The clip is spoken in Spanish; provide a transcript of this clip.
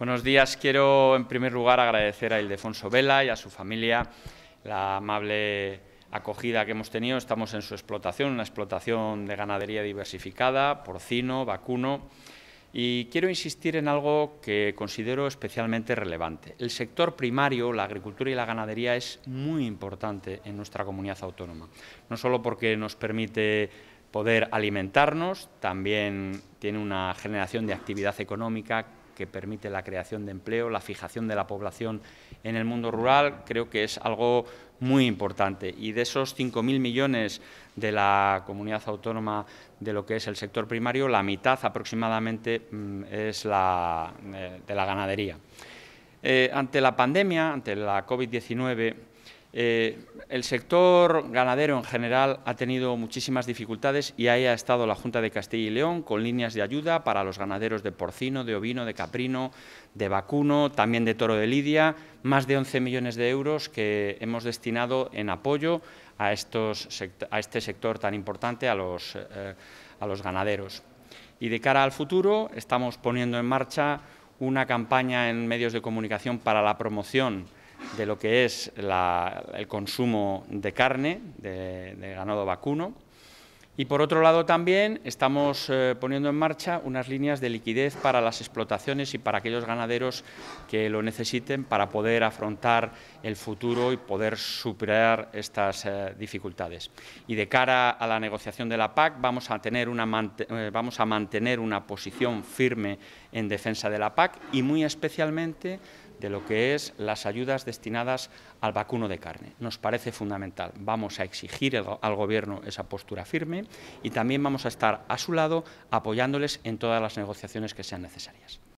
Buenos días. Quiero, en primer lugar, agradecer a Ildefonso Vela y a su familia la amable acogida que hemos tenido. Estamos en su explotación, una explotación de ganadería diversificada, porcino, vacuno. Y quiero insistir en algo que considero especialmente relevante. El sector primario, la agricultura y la ganadería es muy importante en nuestra comunidad autónoma, no solo porque nos permite poder alimentarnos, también tiene una generación de actividad económica que permite la creación de empleo, la fijación de la población en el mundo rural, creo que es algo muy importante. Y de esos 5.000 millones de la comunidad autónoma de lo que es el sector primario, la mitad aproximadamente mm, es la, eh, de la ganadería. Eh, ante la pandemia, ante la COVID-19, eh, el sector ganadero en general ha tenido muchísimas dificultades y ahí ha estado la Junta de Castilla y León con líneas de ayuda para los ganaderos de porcino, de ovino, de caprino, de vacuno, también de toro de lidia, más de 11 millones de euros que hemos destinado en apoyo a, este sector tan importante, eh, a los ganaderos. Y de cara al futuro estamos poniendo en marcha una campaña en medios de comunicación para la promoción de lo que es el consumo de carne, de, ganado vacuno. Y por otro lado también estamos eh, poniendo en marcha unas líneas de liquidez para las explotaciones y para aquellos ganaderos que lo necesiten para poder afrontar el futuro y poder superar estas eh, dificultades. Y de cara a la negociación de la PAC vamos a, tener una, eh, vamos a mantener una posición firme en defensa de la PAC y muy especialmente de lo que es las ayudas destinadas al vacuno de carne. Nos parece fundamental. Vamos a exigir al Gobierno esa postura firme y también vamos a estar a su lado apoyándoles en todas las negociaciones que sean necesarias.